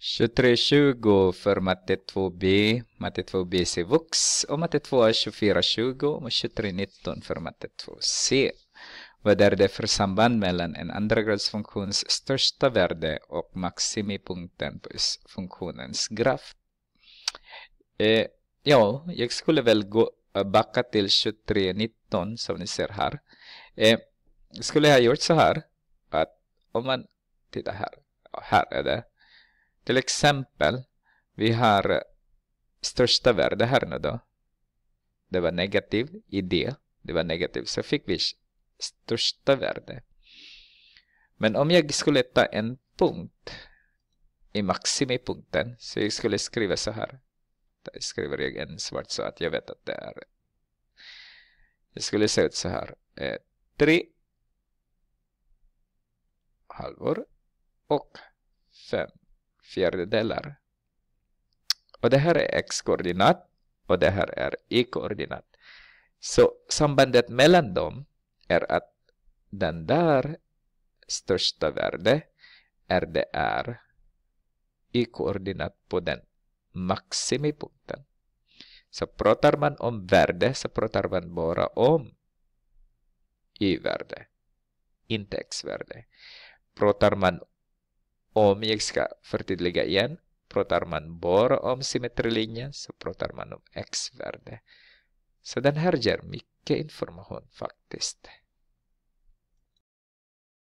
2320 för matte 2b, matte 2b C-vux och matte 2a 2420 och 2319 för matte 2c. Vad är det för samband mellan en andragradsfunktions största värde och maximipunkten på funktionens graf? Eh, ja, jag skulle väl gå eh, backa till 2319 som ni ser här. Eh, skulle jag ha gjort så här att om man tittar här, här är det till exempel, vi har största värde här nu då. Det var negativ idé. Det var negativt. Så fick vi största värde. Men om jag skulle ta en punkt i maximipunkten. Så jag skulle skriva så här. Där skriver jag en svart så att jag vet att det är. Det skulle se ut så här. Eh, tre halvor och fem fjärdedelar. Och det här är x-koordinat och det här är y-koordinat. Så sambandet mellan dem är att den där största värde är det är y-koordinat på den maximipunkten. Så pratar man om värde så pratar man bara om y-värde, inte x-värde. Pratar man om jag ska förtydliga igen, pratar man bara om symmetrilinjen, så pratar man om x värde. Så den här ger mycket information faktiskt.